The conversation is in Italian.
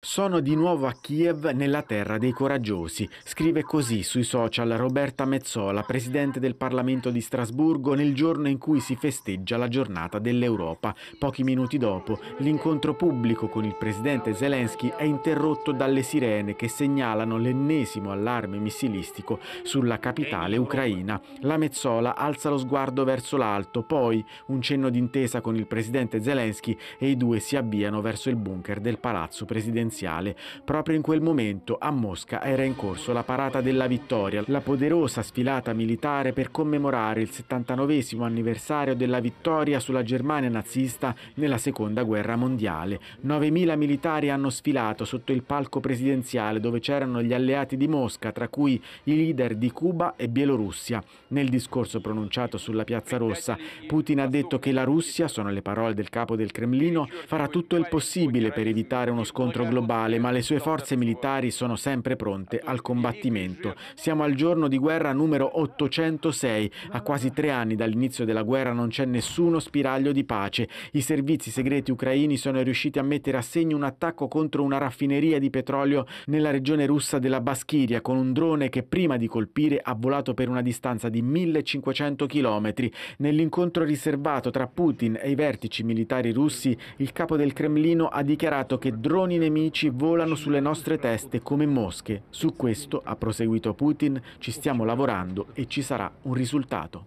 Sono di nuovo a Kiev nella terra dei coraggiosi. Scrive così sui social Roberta Mezzola, presidente del Parlamento di Strasburgo, nel giorno in cui si festeggia la giornata dell'Europa. Pochi minuti dopo, l'incontro pubblico con il presidente Zelensky è interrotto dalle sirene che segnalano l'ennesimo allarme missilistico sulla capitale ucraina. La Mezzola alza lo sguardo verso l'alto, poi un cenno d'intesa con il presidente Zelensky e i due si avviano verso il bunker del palazzo presidenziale presidenziale. Proprio in quel momento a Mosca era in corso la Parata della Vittoria, la poderosa sfilata militare per commemorare il 79 anniversario della vittoria sulla Germania nazista nella Seconda Guerra Mondiale. 9.000 militari hanno sfilato sotto il palco presidenziale dove c'erano gli alleati di Mosca, tra cui i leader di Cuba e Bielorussia. Nel discorso pronunciato sulla Piazza Rossa, Putin ha detto che la Russia, sono le parole del capo del Cremlino, farà tutto il possibile per evitare uno scontro globale globale, ma le sue forze militari sono sempre pronte al combattimento. Siamo al giorno di guerra numero 806. A quasi tre anni dall'inizio della guerra non c'è nessuno spiraglio di pace. I servizi segreti ucraini sono riusciti a mettere a segno un attacco contro una raffineria di petrolio nella regione russa della Baschiria con un drone che prima di colpire ha volato per una distanza di 1500 km. Nell'incontro riservato tra Putin e i vertici militari russi, il capo del Cremlino ha dichiarato che droni nemici nemici volano sulle nostre teste come mosche. Su questo, ha proseguito Putin, ci stiamo lavorando e ci sarà un risultato.